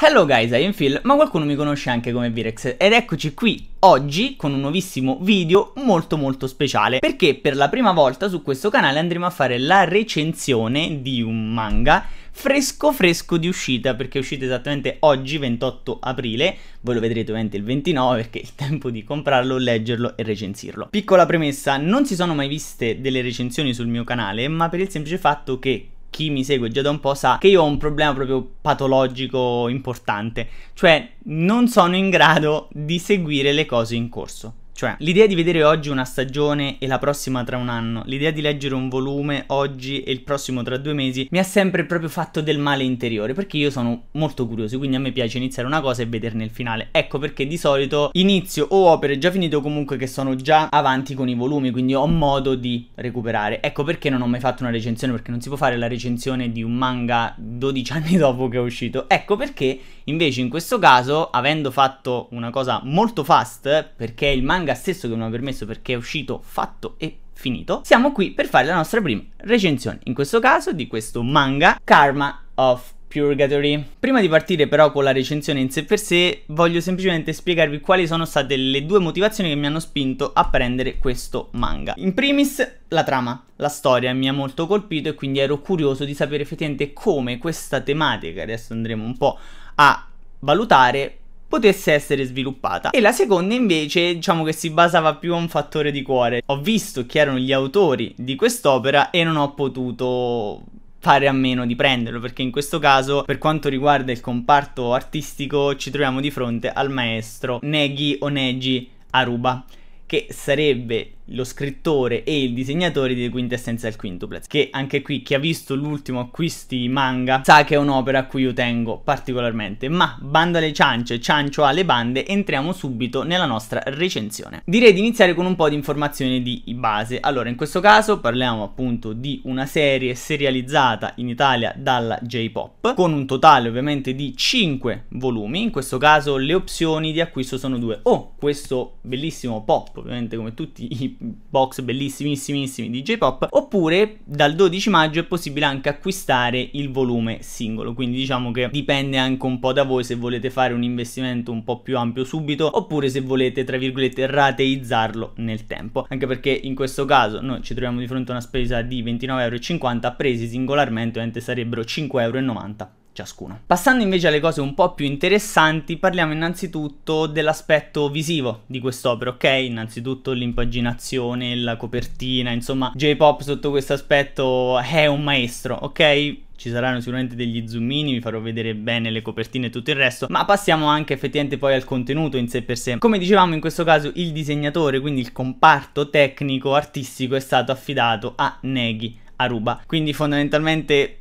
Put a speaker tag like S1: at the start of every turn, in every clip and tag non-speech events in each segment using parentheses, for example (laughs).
S1: Hello guys, I am Phil, ma qualcuno mi conosce anche come Virex ed eccoci qui oggi con un nuovissimo video molto molto speciale perché per la prima volta su questo canale andremo a fare la recensione di un manga fresco fresco di uscita perché è uscito esattamente oggi 28 aprile voi lo vedrete ovviamente il 29 perché è il tempo di comprarlo, leggerlo e recensirlo piccola premessa, non si sono mai viste delle recensioni sul mio canale ma per il semplice fatto che chi mi segue già da un po' sa che io ho un problema proprio patologico importante, cioè non sono in grado di seguire le cose in corso. Cioè, l'idea di vedere oggi una stagione e la prossima tra un anno, l'idea di leggere un volume oggi e il prossimo tra due mesi, mi ha sempre proprio fatto del male interiore, perché io sono molto curioso, quindi a me piace iniziare una cosa e vederne il finale. Ecco perché di solito inizio o opere già finite o comunque che sono già avanti con i volumi, quindi ho modo di recuperare. Ecco perché non ho mai fatto una recensione, perché non si può fare la recensione di un manga 12 (laughs) anni dopo che è uscito. Ecco perché invece in questo caso, avendo fatto una cosa molto fast, perché il manga manga stesso che mi ha permesso perché è uscito fatto e finito, siamo qui per fare la nostra prima recensione, in questo caso di questo manga Karma of Purgatory. Prima di partire però con la recensione in sé per sé, voglio semplicemente spiegarvi quali sono state le due motivazioni che mi hanno spinto a prendere questo manga. In primis, la trama, la storia mi ha molto colpito e quindi ero curioso di sapere effettivamente come questa tematica, adesso andremo un po' a valutare, potesse essere sviluppata e la seconda invece diciamo che si basava più a un fattore di cuore. Ho visto chi erano gli autori di quest'opera e non ho potuto fare a meno di prenderlo perché in questo caso per quanto riguarda il comparto artistico ci troviamo di fronte al maestro Negi Onegi Aruba che sarebbe lo scrittore e il disegnatore di The Quintessenza del Quintuplets, che anche qui chi ha visto l'ultimo acquisti manga sa che è un'opera a cui io tengo particolarmente, ma banda alle ciance, ciancio alle bande, entriamo subito nella nostra recensione. Direi di iniziare con un po' di informazioni di base. Allora, in questo caso parliamo appunto di una serie serializzata in Italia dalla J-Pop, con un totale ovviamente di 5 volumi, in questo caso le opzioni di acquisto sono due, o questo bellissimo pop, ovviamente come tutti i box bellissimissimi di J-Pop, oppure dal 12 maggio è possibile anche acquistare il volume singolo, quindi diciamo che dipende anche un po' da voi se volete fare un investimento un po' più ampio subito, oppure se volete, tra virgolette, rateizzarlo nel tempo, anche perché in questo caso noi ci troviamo di fronte a una spesa di 29,50 euro presi singolarmente, ovviamente sarebbero 5,90 euro ciascuno. Passando invece alle cose un po' più interessanti, parliamo innanzitutto dell'aspetto visivo di quest'opera, ok? Innanzitutto l'impaginazione, la copertina, insomma, J-Pop sotto questo aspetto è un maestro, ok? ci saranno sicuramente degli zoomini, vi farò vedere bene le copertine e tutto il resto, ma passiamo anche effettivamente poi al contenuto in sé per sé. Come dicevamo in questo caso il disegnatore, quindi il comparto tecnico artistico è stato affidato a Negi Aruba, quindi fondamentalmente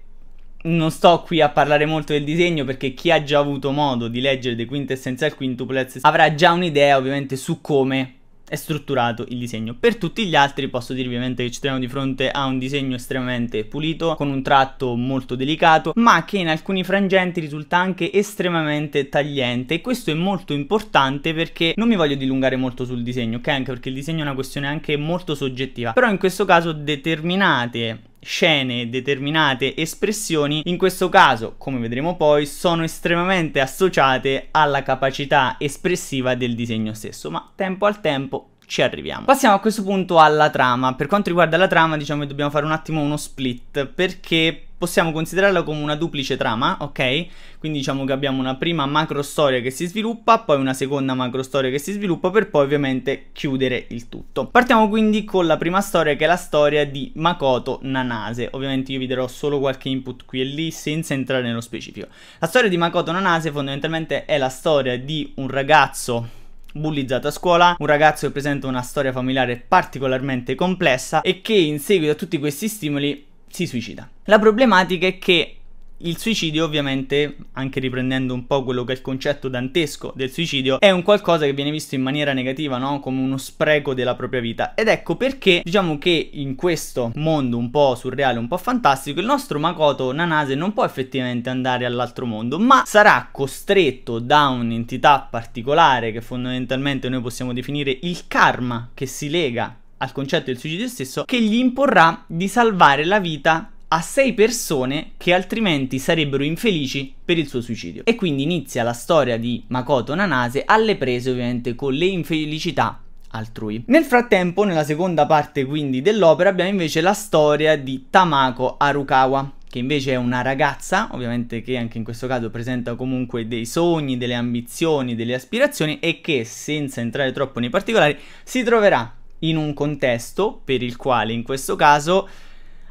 S1: non sto qui a parlare molto del disegno perché chi ha già avuto modo di leggere The Quintessential Quintuplets avrà già un'idea ovviamente su come è strutturato il disegno. Per tutti gli altri posso dirvi ovviamente che ci troviamo di fronte a un disegno estremamente pulito, con un tratto molto delicato, ma che in alcuni frangenti risulta anche estremamente tagliente e questo è molto importante perché non mi voglio dilungare molto sul disegno, ok? Anche perché il disegno è una questione anche molto soggettiva, però in questo caso determinate scene, determinate espressioni, in questo caso, come vedremo poi, sono estremamente associate alla capacità espressiva del disegno stesso, ma tempo al tempo ci arriviamo. Passiamo a questo punto alla trama. Per quanto riguarda la trama, diciamo che dobbiamo fare un attimo uno split perché possiamo considerarla come una duplice trama, ok? Quindi diciamo che abbiamo una prima macro storia che si sviluppa, poi una seconda macro storia che si sviluppa per poi ovviamente chiudere il tutto. Partiamo quindi con la prima storia che è la storia di Makoto Nanase. Ovviamente io vi darò solo qualche input qui e lì senza entrare nello specifico. La storia di Makoto Nanase fondamentalmente è la storia di un ragazzo bullizzato a scuola, un ragazzo che presenta una storia familiare particolarmente complessa e che in seguito a tutti questi stimoli si suicida. La problematica è che il suicidio, ovviamente, anche riprendendo un po' quello che è il concetto dantesco del suicidio, è un qualcosa che viene visto in maniera negativa, no? Come uno spreco della propria vita. Ed ecco perché, diciamo che in questo mondo un po' surreale, un po' fantastico, il nostro Makoto Nanase non può effettivamente andare all'altro mondo, ma sarà costretto da un'entità particolare che fondamentalmente noi possiamo definire il karma che si lega al concetto del suicidio stesso, che gli imporrà di salvare la vita a sei persone che altrimenti sarebbero infelici per il suo suicidio. E quindi inizia la storia di Makoto Nanase alle prese ovviamente con le infelicità altrui. Nel frattempo, nella seconda parte quindi dell'opera, abbiamo invece la storia di Tamako Arukawa, che invece è una ragazza, ovviamente che anche in questo caso presenta comunque dei sogni, delle ambizioni, delle aspirazioni e che, senza entrare troppo nei particolari, si troverà in un contesto per il quale in questo caso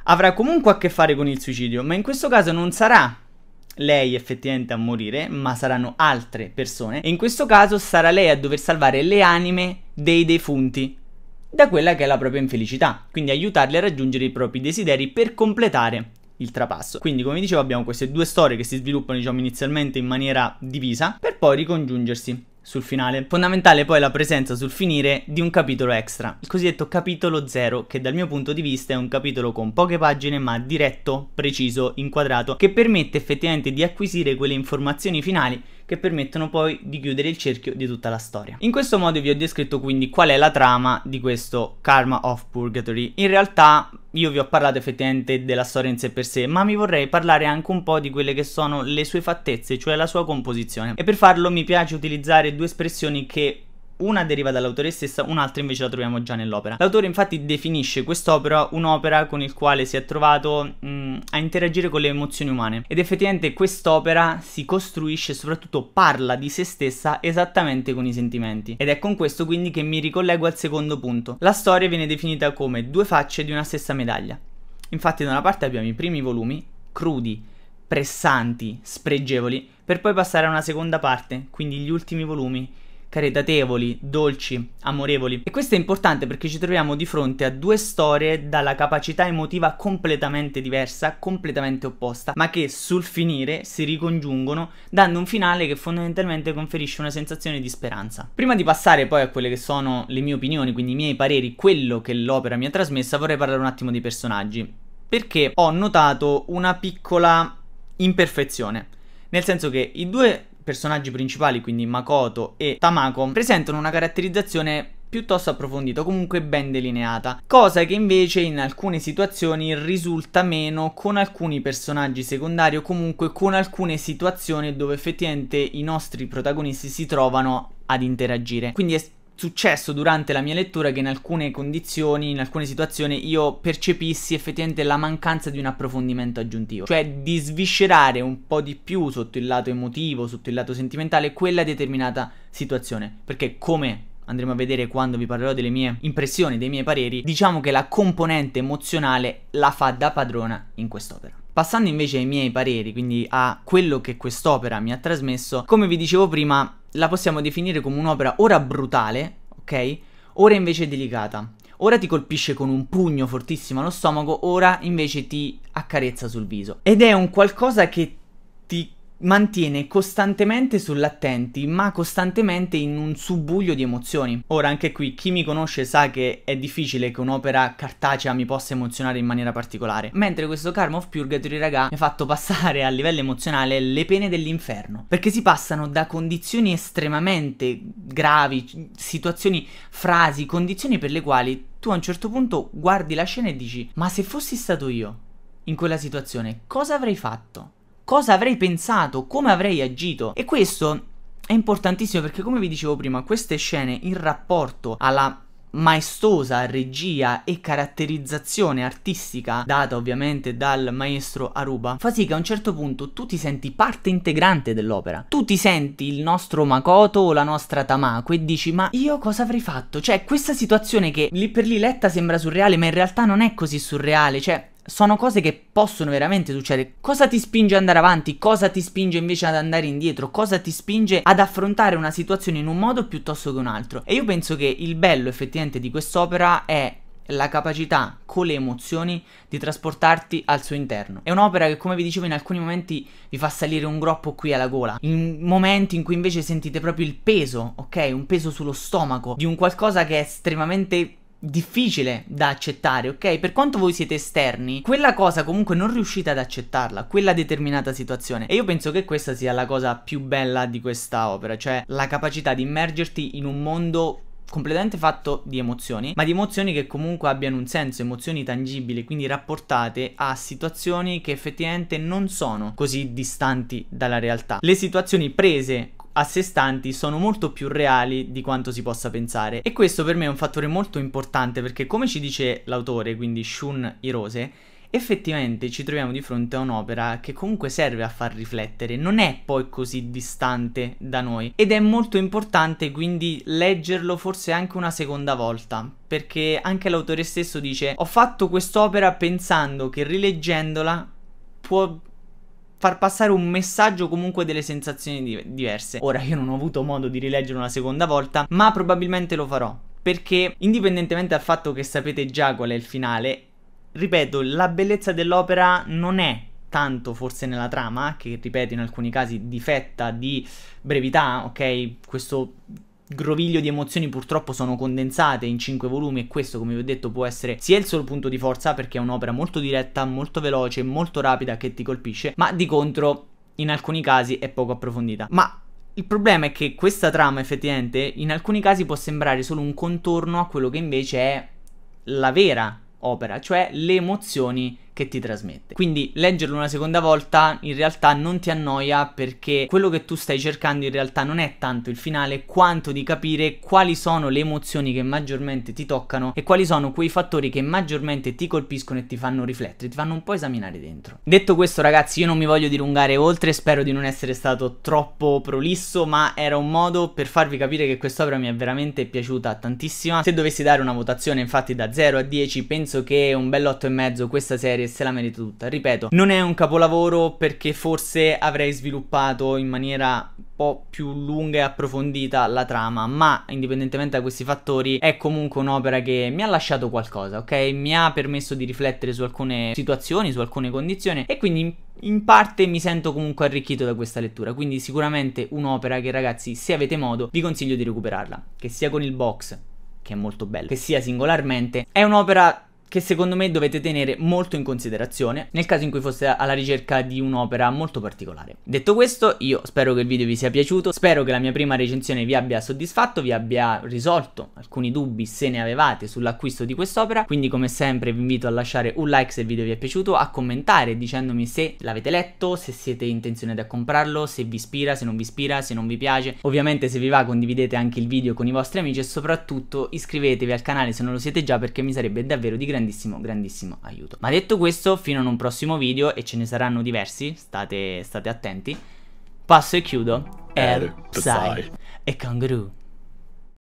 S1: avrà comunque a che fare con il suicidio, ma in questo caso non sarà lei effettivamente a morire, ma saranno altre persone e in questo caso sarà lei a dover salvare le anime dei defunti da quella che è la propria infelicità, quindi aiutarle a raggiungere i propri desideri per completare il trapasso. Quindi, come dicevo, abbiamo queste due storie che si sviluppano, diciamo, inizialmente in maniera divisa, per poi ricongiungersi sul finale. Fondamentale poi la presenza sul finire di un capitolo extra, il cosiddetto capitolo 0, che dal mio punto di vista è un capitolo con poche pagine ma diretto, preciso, inquadrato, che permette effettivamente di acquisire quelle informazioni finali che permettono poi di chiudere il cerchio di tutta la storia. In questo modo vi ho descritto quindi qual è la trama di questo Karma of Purgatory. In realtà io vi ho parlato effettivamente della storia in sé per sé, ma mi vorrei parlare anche un po' di quelle che sono le sue fattezze, cioè la sua composizione. E per farlo mi piace utilizzare due espressioni che una deriva dall'autore stessa, un'altra invece la troviamo già nell'opera. L'autore infatti definisce quest'opera un'opera con il quale si è trovato mh, a interagire con le emozioni umane ed effettivamente quest'opera si costruisce e soprattutto parla di se stessa esattamente con i sentimenti. Ed è con questo quindi che mi ricollego al secondo punto. La storia viene definita come due facce di una stessa medaglia. Infatti da una parte abbiamo i primi volumi, crudi, pressanti, spregevoli, per poi passare a una seconda parte, quindi gli ultimi volumi caritatevoli, dolci, amorevoli. E questo è importante perché ci troviamo di fronte a due storie dalla capacità emotiva completamente diversa, completamente opposta, ma che sul finire si ricongiungono dando un finale che fondamentalmente conferisce una sensazione di speranza. Prima di passare poi a quelle che sono le mie opinioni, quindi i miei pareri, quello che l'opera mi ha trasmessa, vorrei parlare un attimo dei personaggi. Perché ho notato una piccola imperfezione. Nel senso che i due personaggi principali, quindi Makoto e Tamako, presentano una caratterizzazione piuttosto approfondita, comunque ben delineata, cosa che invece in alcune situazioni risulta meno con alcuni personaggi secondari o comunque con alcune situazioni dove effettivamente i nostri protagonisti si trovano ad interagire. Quindi è successo durante la mia lettura che in alcune condizioni, in alcune situazioni io percepissi effettivamente la mancanza di un approfondimento aggiuntivo, cioè di sviscerare un po' di più sotto il lato emotivo, sotto il lato sentimentale quella determinata situazione, perché come andremo a vedere quando vi parlerò delle mie impressioni, dei miei pareri, diciamo che la componente emozionale la fa da padrona in quest'opera. Passando invece ai miei pareri, quindi a quello che quest'opera mi ha trasmesso, come vi dicevo prima, la possiamo definire come un'opera ora brutale, ok? Ora invece delicata. Ora ti colpisce con un pugno fortissimo allo stomaco, ora invece ti accarezza sul viso. Ed è un qualcosa che mantiene costantemente sull'attenti, ma costantemente in un subbuglio di emozioni. Ora, anche qui, chi mi conosce sa che è difficile che un'opera cartacea mi possa emozionare in maniera particolare. Mentre questo Karma of Purgatory, raga, mi ha fatto passare a livello emozionale le pene dell'inferno. Perché si passano da condizioni estremamente gravi, situazioni, frasi, condizioni per le quali tu a un certo punto guardi la scena e dici: Ma se fossi stato io in quella situazione, cosa avrei fatto? cosa avrei pensato, come avrei agito. E questo è importantissimo perché, come vi dicevo prima, queste scene in rapporto alla maestosa regia e caratterizzazione artistica data ovviamente dal maestro Aruba fa sì che a un certo punto tu ti senti parte integrante dell'opera tu ti senti il nostro Makoto o la nostra Tamako e dici ma io cosa avrei fatto cioè questa situazione che lì per lì letta sembra surreale ma in realtà non è così surreale cioè sono cose che possono veramente succedere. Cosa ti spinge ad andare avanti? Cosa ti spinge invece ad andare indietro? Cosa ti spinge ad affrontare una situazione in un modo piuttosto che un altro? E io penso che il bello effettivamente di quest'opera è la capacità con le emozioni di trasportarti al suo interno. È un'opera che, come vi dicevo, in alcuni momenti vi fa salire un groppo qui alla gola, in momenti in cui invece sentite proprio il peso, ok? Un peso sullo stomaco di un qualcosa che è estremamente difficile da accettare, ok? Per quanto voi siete esterni, quella cosa comunque non riuscite ad accettarla, quella determinata situazione. E io penso che questa sia la cosa più bella di questa opera, cioè la capacità di immergerti in un mondo completamente fatto di emozioni, ma di emozioni che comunque abbiano un senso, emozioni tangibili, quindi rapportate a situazioni che effettivamente non sono così distanti dalla realtà. Le situazioni prese a sé stanti sono molto più reali di quanto si possa pensare. E questo per me è un fattore molto importante perché, come ci dice l'autore, quindi Shun Hirose, effettivamente ci troviamo di fronte a un'opera che comunque serve a far riflettere, non è poi così distante da noi ed è molto importante quindi leggerlo forse anche una seconda volta. Perché anche l'autore stesso dice: Ho fatto quest'opera pensando che rileggendola può far passare un messaggio comunque delle sensazioni di diverse. Ora io non ho avuto modo di rileggere una seconda volta, ma probabilmente lo farò. Perché indipendentemente dal fatto che sapete già qual è il finale, ripeto, la bellezza dell'opera non è tanto forse nella trama, che ripeto in alcuni casi difetta di brevità, ok? Questo groviglio di emozioni purtroppo sono condensate in 5 volumi e questo come vi ho detto può essere sia il solo punto di forza perché è un'opera molto diretta, molto veloce, molto rapida che ti colpisce, ma di contro in alcuni casi è poco approfondita. Ma il problema è che questa trama effettivamente in alcuni casi può sembrare solo un contorno a quello che invece è la vera opera, cioè le emozioni che ti trasmette. Quindi leggerlo una seconda volta in realtà non ti annoia perché quello che tu stai cercando in realtà non è tanto il finale quanto di capire quali sono le emozioni che maggiormente ti toccano e quali sono quei fattori che maggiormente ti colpiscono e ti fanno riflettere, ti fanno un po' esaminare dentro. Detto questo ragazzi io non mi voglio dilungare oltre, spero di non essere stato troppo prolisso ma era un modo per farvi capire che quest'opera mi è veramente piaciuta tantissima. Se dovessi dare una votazione infatti da 0 a 10 penso che un bel 8 e mezzo questa serie se la merita tutta. Ripeto, non è un capolavoro perché forse avrei sviluppato in maniera un po' più lunga e approfondita la trama, ma indipendentemente da questi fattori è comunque un'opera che mi ha lasciato qualcosa, ok? Mi ha permesso di riflettere su alcune situazioni, su alcune condizioni e quindi in parte mi sento comunque arricchito da questa lettura, quindi sicuramente un'opera che ragazzi, se avete modo, vi consiglio di recuperarla, che sia con il box che è molto bello, che sia singolarmente, è un'opera che secondo me dovete tenere molto in considerazione nel caso in cui foste alla ricerca di un'opera molto particolare. Detto questo, io spero che il video vi sia piaciuto, spero che la mia prima recensione vi abbia soddisfatto, vi abbia risolto alcuni dubbi se ne avevate sull'acquisto di quest'opera, quindi come sempre vi invito a lasciare un like se il video vi è piaciuto, a commentare dicendomi se l'avete letto, se siete intenzionati a comprarlo, se vi ispira, se non vi ispira, se non vi piace. Ovviamente se vi va condividete anche il video con i vostri amici e soprattutto iscrivetevi al canale se non lo siete già perché mi sarebbe davvero di grande grandissimo, grandissimo aiuto. Ma detto questo, fino ad un prossimo video, e ce ne saranno diversi, state, state attenti, passo e chiudo eh, Air Psy e Kangaroo.